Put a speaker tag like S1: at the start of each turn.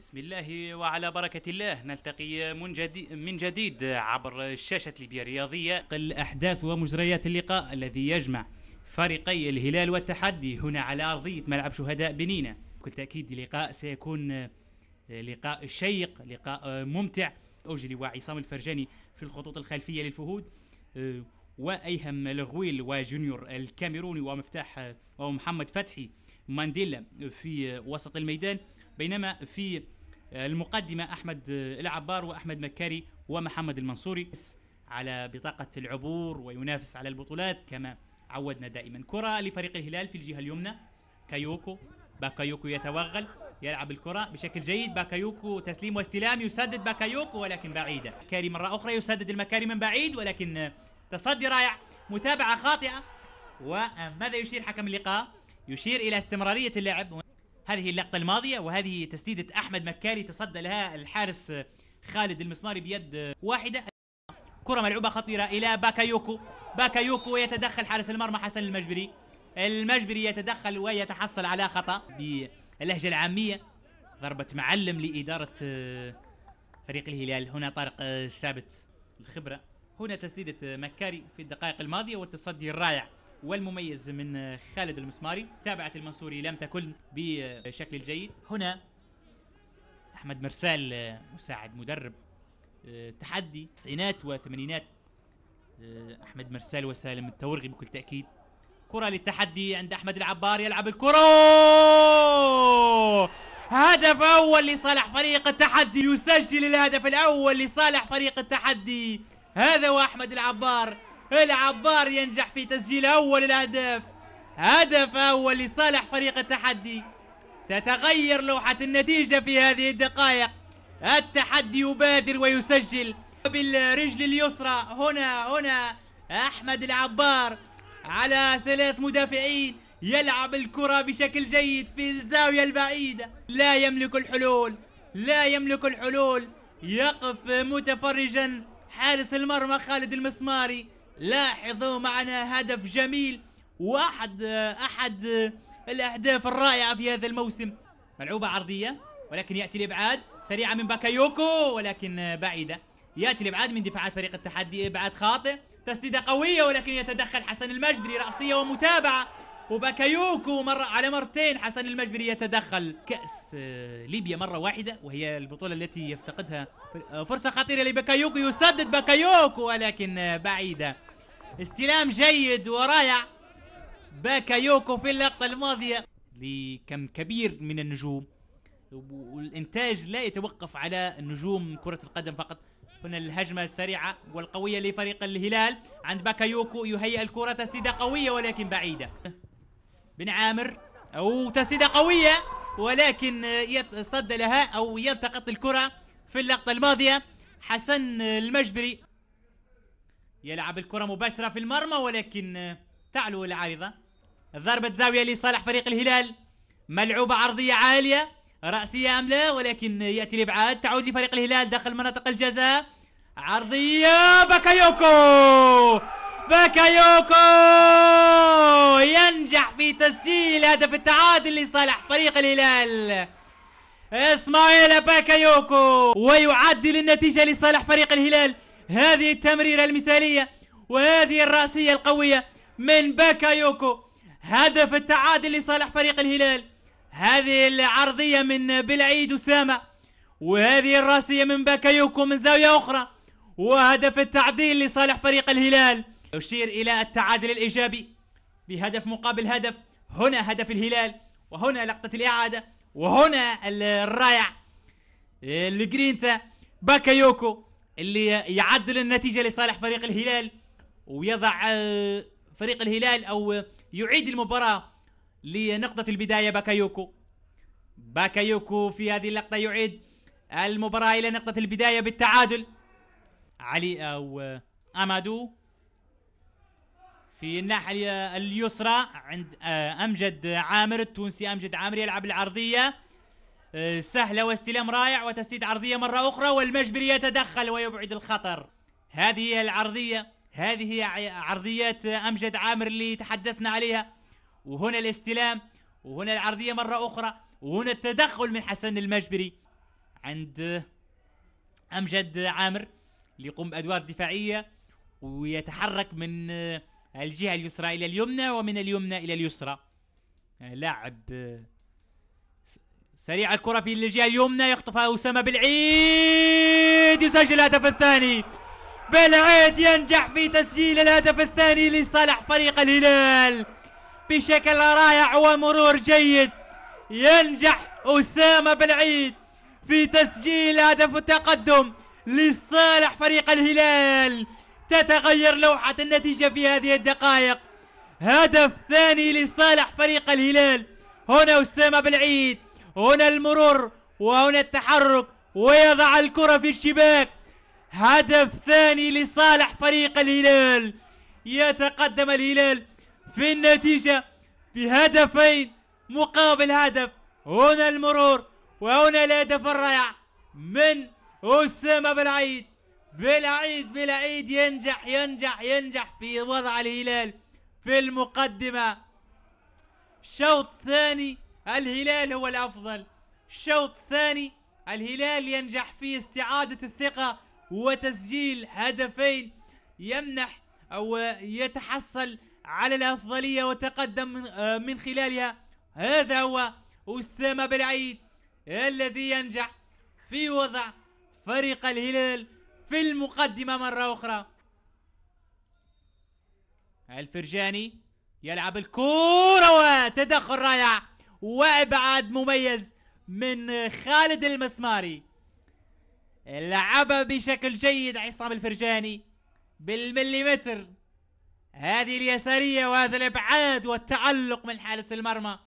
S1: بسم الله وعلى بركة الله نلتقي من جديد, من جديد عبر شاشة ليبيا الرياضية الأحداث ومجريات اللقاء الذي يجمع فريقي الهلال والتحدي هنا على أرضية ملعب شهداء بنينة بكل تأكيد اللقاء سيكون لقاء شيق لقاء ممتع أجري وعصام الفرجاني في الخطوط الخلفية للفهود آه، وأيهم الغويل وجونيور الكاميروني ومفتاح آه، ومحمد فتحي مانديلا في آه، وسط الميدان بينما في آه، المقدمة أحمد آه، العبار وأحمد مكاري ومحمد المنصوري على بطاقة العبور وينافس على البطولات كما عودنا دائما كرة لفريق الهلال في الجهة اليمنى كايوكو باكايوكو يتوغل يلعب الكرة بشكل جيد باكايوكو تسليم واستلام يسدد باكايوكو ولكن بعيدة كاري مرة أخرى يسدد المكاري من بعيد ولكن آه، تصدي رائع متابعة خاطئة وماذا يشير حكم اللقاء؟ يشير إلى استمرارية اللعب هذه اللقطة الماضية وهذه تسديدة أحمد مكاري تصدى لها الحارس خالد المسماري بيد واحدة كرة ملعوبة خطيرة إلى باكايوكو باكايوكو يتدخل حارس المرمى حسن المجبري المجبري يتدخل ويتحصل على خطأ باللهجة العامية ضربة معلم لإدارة فريق الهلال هنا طارق ثابت الخبرة هنا تسديدة مكاري في الدقائق الماضية والتصدي الرائع والمميز من خالد المسماري تابعت المنصوري لم تكن بشكل الجيد هنا أحمد مرسال مساعد مدرب تحدي تسعينات وثمانينات أحمد مرسال وسالم التورغي بكل تأكيد كرة للتحدي عند أحمد العبار يلعب الكرة هدف أول لصالح فريق التحدي يسجل الهدف الأول لصالح فريق التحدي هذا وأحمد العبار العبار ينجح في تسجيل أول الأهداف هدف أول لصالح فريق التحدي تتغير لوحة النتيجة في هذه الدقائق التحدي يبادر ويسجل بالرجل اليسرى هنا هنا أحمد العبار على ثلاث مدافعين يلعب الكرة بشكل جيد في الزاوية البعيدة لا يملك الحلول لا يملك الحلول يقف متفرجا حارس المرمى خالد المسماري لاحظوا معنا هدف جميل واحد احد الاهداف الرائعه في هذا الموسم ملعوبه عرضيه ولكن ياتي الابعاد سريعه من باكايوكو ولكن بعيده ياتي الابعاد من دفاعات فريق التحدي ابعاد خاطئ تسديده قويه ولكن يتدخل حسن المجدري راسيه ومتابعه وباكايوكو مر على مرتين حسن المجبري يتدخل كأس آه، ليبيا مرة واحدة وهي البطولة التي يفتقدها آه، فرصة خطيرة لباكايوكو يسدد باكايوكو ولكن آه، بعيدة استلام جيد ورائع باكايوكو في اللقطة الماضية لكم كبير من النجوم والإنتاج لا يتوقف على النجوم كرة القدم فقط هنا الهجمة السريعة والقوية لفريق الهلال عند باكايوكو يهيئ الكرة تسديدة قوية ولكن بعيدة بن عامر وتسديده قويه ولكن يتصدى لها او يلتقط الكره في اللقطه الماضيه حسن المجبري يلعب الكره مباشره في المرمى ولكن تعلو العارضه ضربه زاويه لصالح فريق الهلال ملعوبه عرضيه عاليه راسيه ام لا ولكن ياتي الابعاد تعود لفريق الهلال داخل مناطق الجزاء عرضيه باكايوكو باكايوكو ينجح في تسجيل هدف التعادل لصالح فريق الهلال اسماعيل باكايوكو ويعدل النتيجة لصالح فريق الهلال هذه التمريرة المثالية وهذه الرأسية القوية من باكايوكو هدف التعادل لصالح فريق الهلال هذه العرضية من بلعيد أسامة وهذه الرأسية من باكايوكو من زاوية أخرى وهدف التعديل لصالح فريق الهلال يشير إلى التعادل الإيجابي بهدف مقابل هدف هنا هدف الهلال وهنا لقطة الإعادة وهنا الرائع الجرينتا آه، باكايوكو اللي يعدل النتيجة لصالح فريق الهلال ويضع آه، فريق الهلال أو يعيد المباراة لنقطة البداية باكايوكو باكايوكو في هذه اللقطة يعيد المباراة إلى نقطة البداية بالتعادل علي أو آه، أمادو في الناحية اليسرى عند آه، أمجد عامر التونسي أمجد عامر يلعب العرضية آه، سهلة واستلام رائع وتسديد عرضية مرة أخرى والمجبري يتدخل ويبعد الخطر هذه هي العرضية هذه هي عرضيات أمجد عامر اللي تحدثنا عليها وهنا الاستلام وهنا العرضية مرة أخرى وهنا التدخل من حسن المجبري عند أمجد عامر اللي يقوم بأدوار دفاعية ويتحرك من آه، الجهة اليسرى إلى اليمنى ومن اليمنى إلى اليسرى لاعب سريع الكرة في الجهة اليمنى يخطفها أسامة بالعيد يسجل الهدف الثاني بالعيد ينجح في تسجيل الهدف الثاني لصالح فريق الهلال بشكل رائع ومرور جيد ينجح أسامة بالعيد في تسجيل هدف التقدم لصالح فريق الهلال تتغير لوحة النتيجة في هذه الدقائق هدف ثاني لصالح فريق الهلال هنا أسامة بالعيد هنا المرور وهنا التحرك ويضع الكرة في الشباك هدف ثاني لصالح فريق الهلال يتقدم الهلال في النتيجة بهدفين مقابل هدف هنا المرور وهنا الهدف الرائع من أسامة بالعيد بلا عيد بلا عيد ينجح ينجح ينجح في وضع الهلال في المقدمة الشوط الثاني الهلال هو الأفضل الشوط الثاني الهلال ينجح في استعادة الثقة وتسجيل هدفين يمنح أو يتحصل على الأفضلية وتقدم من آه، خلالها هذا هو أسامة بالعيد الذي ينجح في وضع فريق الهلال في المقدمة مرة أخرى الفرجاني يلعب الكورة وتدخل رائع وإبعاد مميز من خالد المسماري لعبها بشكل جيد عصام الفرجاني بالمليمتر هذه اليسارية وهذا الإبعاد والتعلق من حارس المرمى